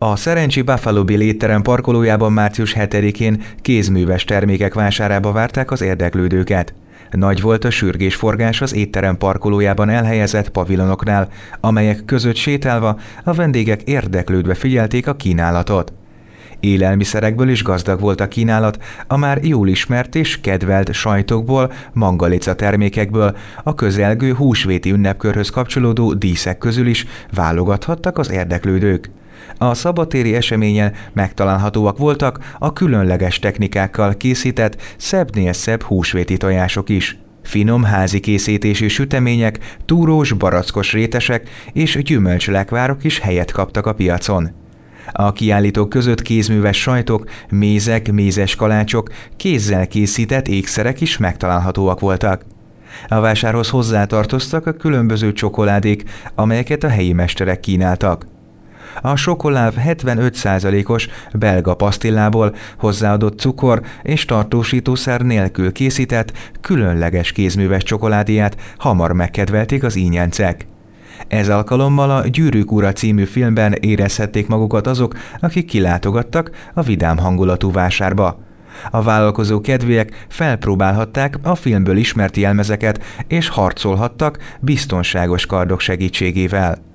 A Szerencsi Buffalo Bill étterem parkolójában március 7-én kézműves termékek vásárába várták az érdeklődőket. Nagy volt a sürgésforgás az étterem parkolójában elhelyezett pavilonoknál, amelyek között sétálva a vendégek érdeklődve figyelték a kínálatot. Élelmiszerekből is gazdag volt a kínálat, a már jól ismert és kedvelt sajtokból, mangalica termékekből, a közelgő húsvéti ünnepkörhöz kapcsolódó díszek közül is válogathattak az érdeklődők. A szabatéri eseményen megtalálhatóak voltak a különleges technikákkal készített szebbnél szebb húsvéti tojások is. Finom házi készítésű sütemények, túrós, barackos rétesek és gyümölcslekvárok is helyet kaptak a piacon. A kiállítók között kézműves sajtok, mézek, mézes kalácsok, kézzel készített ékszerek is megtalálhatóak voltak. A vásárhoz hozzátartoztak a különböző csokoládék, amelyeket a helyi mesterek kínáltak. A sokoláv 75%-os belga pasztillából hozzáadott cukor és tartósítószer nélkül készített, különleges kézműves csokoládéját hamar megkedvelték az ínyencek. Ez alkalommal a Gyűrűk ura című filmben érezhették magukat azok, akik kilátogattak a vidám hangulatú vásárba. A vállalkozó kedvéek felpróbálhatták a filmből ismert jelmezeket, és harcolhattak biztonságos kardok segítségével.